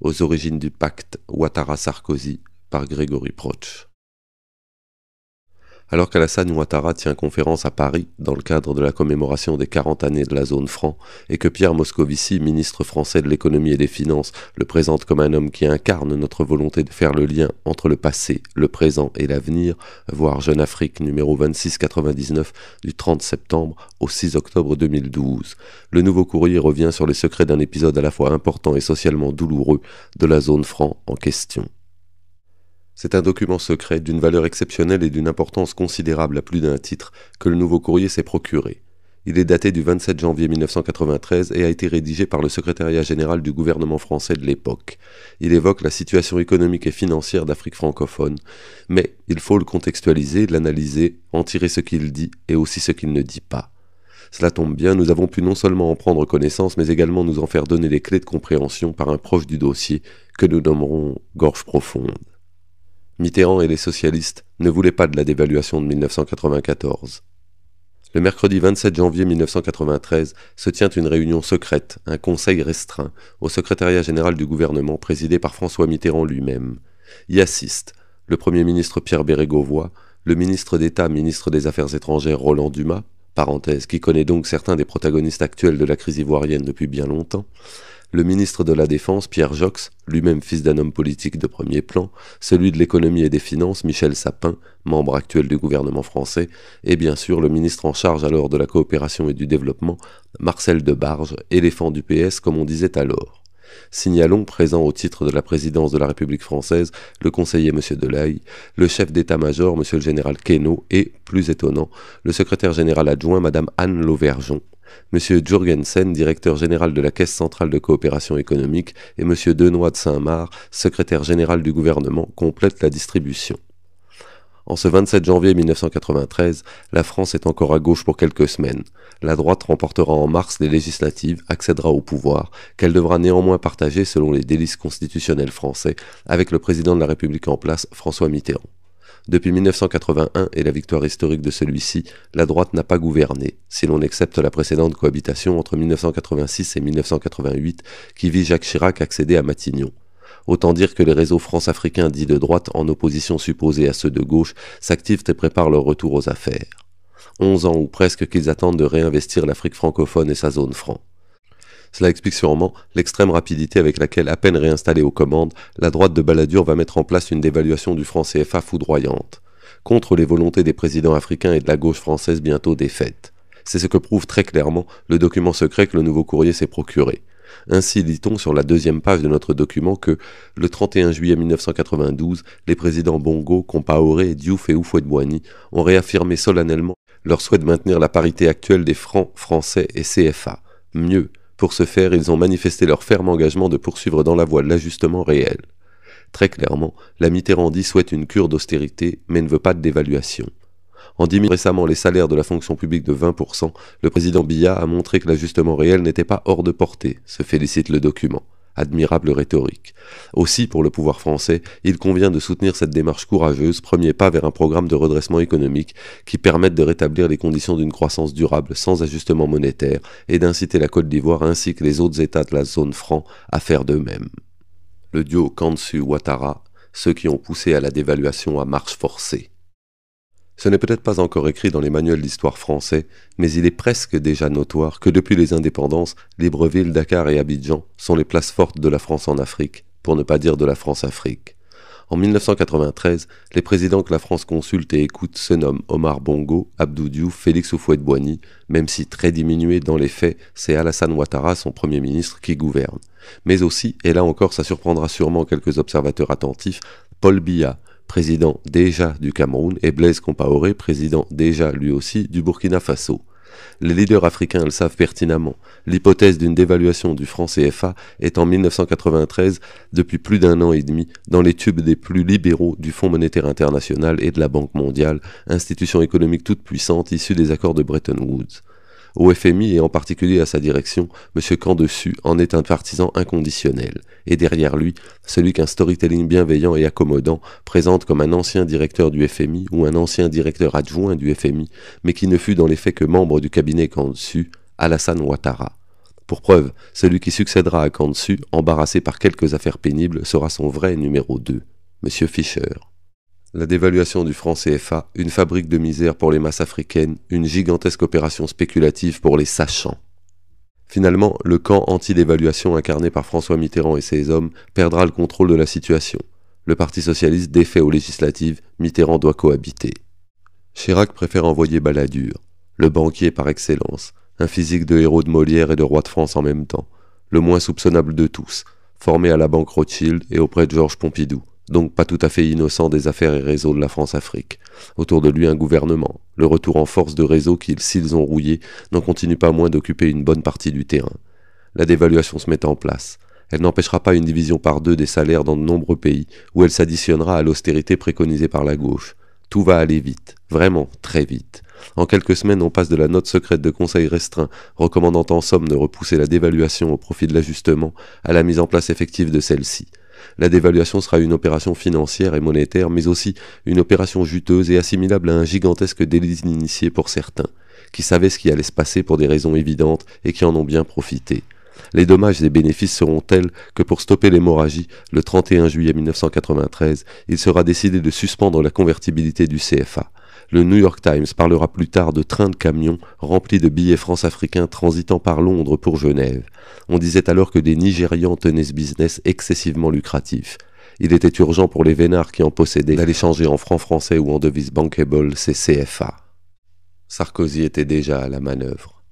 aux origines du pacte Ouattara-Sarkozy par Grégory Proch. Alors qu'Alassane Ouattara tient conférence à Paris dans le cadre de la commémoration des 40 années de la zone franc et que Pierre Moscovici, ministre français de l'économie et des finances, le présente comme un homme qui incarne notre volonté de faire le lien entre le passé, le présent et l'avenir, voir Jeune Afrique numéro 2699 du 30 septembre au 6 octobre 2012. Le nouveau courrier revient sur les secrets d'un épisode à la fois important et socialement douloureux de la zone franc en question. C'est un document secret d'une valeur exceptionnelle et d'une importance considérable à plus d'un titre que le nouveau courrier s'est procuré. Il est daté du 27 janvier 1993 et a été rédigé par le secrétariat général du gouvernement français de l'époque. Il évoque la situation économique et financière d'Afrique francophone, mais il faut le contextualiser, l'analyser, en tirer ce qu'il dit et aussi ce qu'il ne dit pas. Cela tombe bien, nous avons pu non seulement en prendre connaissance, mais également nous en faire donner les clés de compréhension par un proche du dossier que nous nommerons Gorge Profonde. Mitterrand et les socialistes ne voulaient pas de la dévaluation de 1994. Le mercredi 27 janvier 1993 se tient une réunion secrète, un conseil restreint, au secrétariat général du gouvernement présidé par François Mitterrand lui-même. Y assistent le Premier ministre Pierre Bérégovoy, le ministre d'État, ministre des Affaires étrangères Roland Dumas, parenthèse, qui connaît donc certains des protagonistes actuels de la crise ivoirienne depuis bien longtemps, le ministre de la Défense, Pierre Jox, lui-même fils d'un homme politique de premier plan, celui de l'économie et des finances, Michel Sapin, membre actuel du gouvernement français, et bien sûr le ministre en charge alors de la coopération et du développement, Marcel Debarge, éléphant du PS comme on disait alors. Signalons présent au titre de la présidence de la République française le conseiller M. Delaye, le chef d'état-major M. le général Queneau et, plus étonnant, le secrétaire général adjoint Mme Anne Lauvergeon, M. Jurgensen, directeur général de la Caisse centrale de coopération économique, et M. Denoît de Saint-Marc, secrétaire général du gouvernement, complètent la distribution. En ce 27 janvier 1993, la France est encore à gauche pour quelques semaines. La droite remportera en mars les législatives, accédera au pouvoir, qu'elle devra néanmoins partager selon les délices constitutionnels français avec le président de la République en place, François Mitterrand. Depuis 1981 et la victoire historique de celui-ci, la droite n'a pas gouverné, si l'on accepte la précédente cohabitation entre 1986 et 1988 qui vit Jacques Chirac accéder à Matignon. Autant dire que les réseaux france-africains dits de droite en opposition supposée à ceux de gauche s'activent et préparent leur retour aux affaires. Onze ans ou presque qu'ils attendent de réinvestir l'Afrique francophone et sa zone franc. Cela explique sûrement l'extrême rapidité avec laquelle, à peine réinstallée aux commandes, la droite de Balladur va mettre en place une dévaluation du franc CFA foudroyante, contre les volontés des présidents africains et de la gauche française bientôt défaite. C'est ce que prouve très clairement le document secret que le nouveau courrier s'est procuré. Ainsi dit-on sur la deuxième page de notre document que, le 31 juillet 1992, les présidents Bongo, Compaoré, Diouf et Oufouet-Boigny ont réaffirmé solennellement leur souhait de maintenir la parité actuelle des francs français et CFA. Mieux, pour ce faire, ils ont manifesté leur ferme engagement de poursuivre dans la voie de l'ajustement réel. Très clairement, la Mitterrandi souhaite une cure d'austérité, mais ne veut pas de dévaluation. En diminuant récemment les salaires de la fonction publique de 20%, le président Billat a montré que l'ajustement réel n'était pas hors de portée, se félicite le document. Admirable rhétorique. Aussi, pour le pouvoir français, il convient de soutenir cette démarche courageuse, premier pas vers un programme de redressement économique qui permette de rétablir les conditions d'une croissance durable sans ajustement monétaire et d'inciter la Côte d'Ivoire ainsi que les autres États de la zone franc à faire de même. Le duo Kansu-Ouattara, ceux qui ont poussé à la dévaluation à marche forcée. Ce n'est peut-être pas encore écrit dans les manuels d'histoire français, mais il est presque déjà notoire que depuis les indépendances, Libreville, Dakar et Abidjan sont les places fortes de la France en Afrique, pour ne pas dire de la France-Afrique. En 1993, les présidents que la France consulte et écoute se nomment Omar Bongo, Abdou Diouf, Félix Houphouët-Boigny, même si très diminué dans les faits, c'est Alassane Ouattara, son premier ministre, qui gouverne. Mais aussi, et là encore ça surprendra sûrement quelques observateurs attentifs, Paul Biya, président déjà du Cameroun, et Blaise Compaoré, président déjà lui aussi du Burkina Faso. Les leaders africains le savent pertinemment. L'hypothèse d'une dévaluation du franc CFA est en 1993, depuis plus d'un an et demi, dans les tubes des plus libéraux du Fonds monétaire international et de la Banque mondiale, institution économique toute puissante issue des accords de Bretton Woods. Au FMI et en particulier à sa direction, M. Candessu en est un partisan inconditionnel. Et derrière lui, celui qu'un storytelling bienveillant et accommodant présente comme un ancien directeur du FMI ou un ancien directeur adjoint du FMI, mais qui ne fut dans les faits que membre du cabinet Candessu, Alassane Ouattara. Pour preuve, celui qui succédera à Candessu, embarrassé par quelques affaires pénibles, sera son vrai numéro 2, M. Fischer la dévaluation du franc CFA, une fabrique de misère pour les masses africaines, une gigantesque opération spéculative pour les sachants. Finalement, le camp anti-dévaluation incarné par François Mitterrand et ses hommes perdra le contrôle de la situation. Le Parti socialiste défait aux législatives, Mitterrand doit cohabiter. Chirac préfère envoyer Balladur, le banquier par excellence, un physique de héros de Molière et de roi de France en même temps, le moins soupçonnable de tous, formé à la banque Rothschild et auprès de Georges Pompidou, donc pas tout à fait innocent des affaires et réseaux de la France-Afrique. Autour de lui un gouvernement, le retour en force de réseaux qui, s'ils ont rouillé, n'en continue pas moins d'occuper une bonne partie du terrain. La dévaluation se met en place. Elle n'empêchera pas une division par deux des salaires dans de nombreux pays, où elle s'additionnera à l'austérité préconisée par la gauche. Tout va aller vite, vraiment très vite. En quelques semaines, on passe de la note secrète de conseil restreint, recommandant en somme de repousser la dévaluation au profit de l'ajustement, à la mise en place effective de celle-ci. La dévaluation sera une opération financière et monétaire, mais aussi une opération juteuse et assimilable à un gigantesque délit initié pour certains, qui savaient ce qui allait se passer pour des raisons évidentes et qui en ont bien profité. Les dommages et bénéfices seront tels que pour stopper l'hémorragie, le 31 juillet 1993, il sera décidé de suspendre la convertibilité du CFA. Le New York Times parlera plus tard de trains de camions remplis de billets france-africains transitant par Londres pour Genève. On disait alors que des Nigérians tenaient ce business excessivement lucratif. Il était urgent pour les vénards qui en possédaient d'aller changer en francs français ou en devise bankable ces CFA. Sarkozy était déjà à la manœuvre.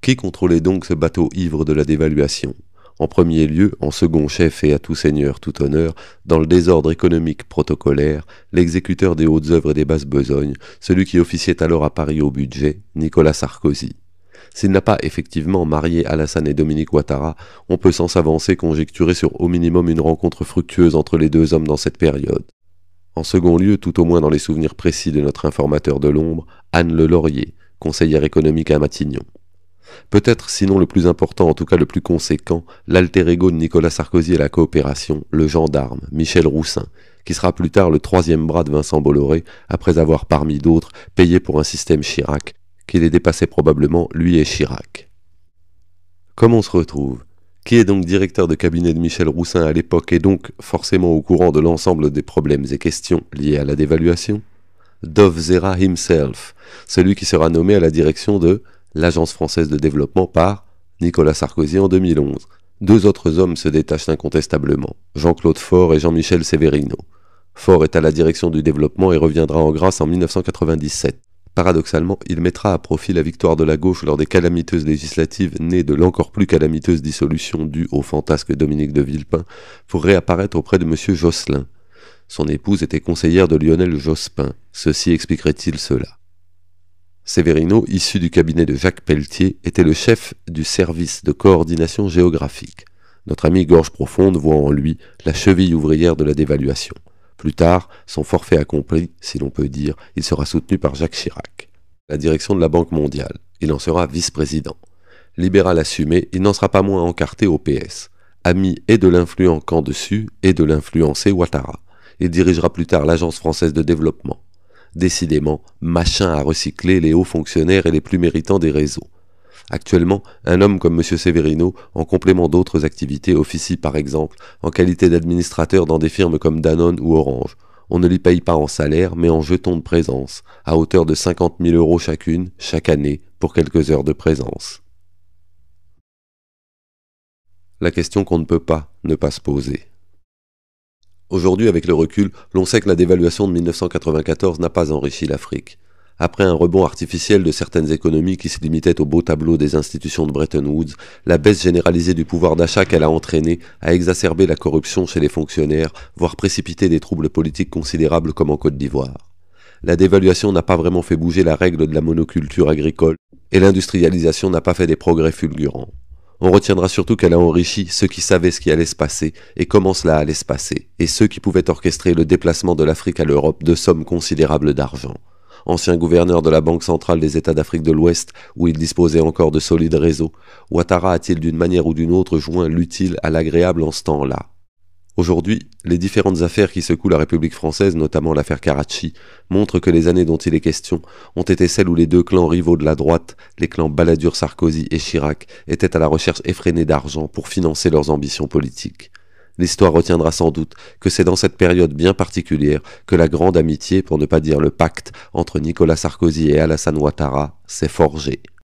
Qui contrôlait donc ce bateau ivre de la dévaluation en premier lieu, en second chef et à tout seigneur, tout honneur, dans le désordre économique protocolaire, l'exécuteur des hautes œuvres et des basses besognes, celui qui officiait alors à Paris au budget, Nicolas Sarkozy. S'il n'a pas effectivement marié Alassane et Dominique Ouattara, on peut sans s'avancer conjecturer sur au minimum une rencontre fructueuse entre les deux hommes dans cette période. En second lieu, tout au moins dans les souvenirs précis de notre informateur de l'ombre, Anne Le Laurier, conseillère économique à Matignon. Peut-être, sinon le plus important, en tout cas le plus conséquent, l'alter ego de Nicolas Sarkozy et la coopération, le gendarme, Michel Roussin, qui sera plus tard le troisième bras de Vincent Bolloré, après avoir, parmi d'autres, payé pour un système Chirac, qui les dépassait probablement, lui et Chirac. Comme on se retrouve Qui est donc directeur de cabinet de Michel Roussin à l'époque et donc forcément au courant de l'ensemble des problèmes et questions liés à la dévaluation Dov Zera himself, celui qui sera nommé à la direction de l'Agence française de développement par Nicolas Sarkozy en 2011. Deux autres hommes se détachent incontestablement, Jean-Claude Faure et Jean-Michel Severino. Faure est à la direction du développement et reviendra en grâce en 1997. Paradoxalement, il mettra à profit la victoire de la gauche lors des calamiteuses législatives nées de l'encore plus calamiteuse dissolution due au fantasque Dominique de Villepin pour réapparaître auprès de M. Josselin. Son épouse était conseillère de Lionel Jospin. Ceci expliquerait-il cela Severino, issu du cabinet de Jacques Pelletier, était le chef du service de coordination géographique. Notre ami Gorge Profonde voit en lui la cheville ouvrière de la dévaluation. Plus tard, son forfait accompli, si l'on peut dire, il sera soutenu par Jacques Chirac. La direction de la Banque mondiale, il en sera vice-président. Libéral assumé, il n'en sera pas moins encarté au PS, ami et de l'influent Camp dessus et de l'influencé Ouattara. Il dirigera plus tard l'Agence française de développement. Décidément, machin à recycler les hauts fonctionnaires et les plus méritants des réseaux. Actuellement, un homme comme M. Severino, en complément d'autres activités, officie par exemple en qualité d'administrateur dans des firmes comme Danone ou Orange. On ne l'y paye pas en salaire, mais en jetons de présence, à hauteur de 50 000 euros chacune, chaque année, pour quelques heures de présence. La question qu'on ne peut pas ne pas se poser. Aujourd'hui, avec le recul, l'on sait que la dévaluation de 1994 n'a pas enrichi l'Afrique. Après un rebond artificiel de certaines économies qui se limitaient au beau tableau des institutions de Bretton Woods, la baisse généralisée du pouvoir d'achat qu'elle a entraînée a exacerbé la corruption chez les fonctionnaires, voire précipité des troubles politiques considérables comme en Côte d'Ivoire. La dévaluation n'a pas vraiment fait bouger la règle de la monoculture agricole et l'industrialisation n'a pas fait des progrès fulgurants. On retiendra surtout qu'elle a enrichi ceux qui savaient ce qui allait se passer et comment cela allait se passer, et ceux qui pouvaient orchestrer le déplacement de l'Afrique à l'Europe de sommes considérables d'argent. Ancien gouverneur de la Banque centrale des États d'Afrique de l'Ouest, où il disposait encore de solides réseaux, Ouattara a-t-il d'une manière ou d'une autre joint l'utile à l'agréable en ce temps-là Aujourd'hui, les différentes affaires qui secouent la République française, notamment l'affaire Karachi, montrent que les années dont il est question ont été celles où les deux clans rivaux de la droite, les clans Balladur-Sarkozy et Chirac, étaient à la recherche effrénée d'argent pour financer leurs ambitions politiques. L'histoire retiendra sans doute que c'est dans cette période bien particulière que la grande amitié, pour ne pas dire le pacte, entre Nicolas Sarkozy et Alassane Ouattara s'est forgée.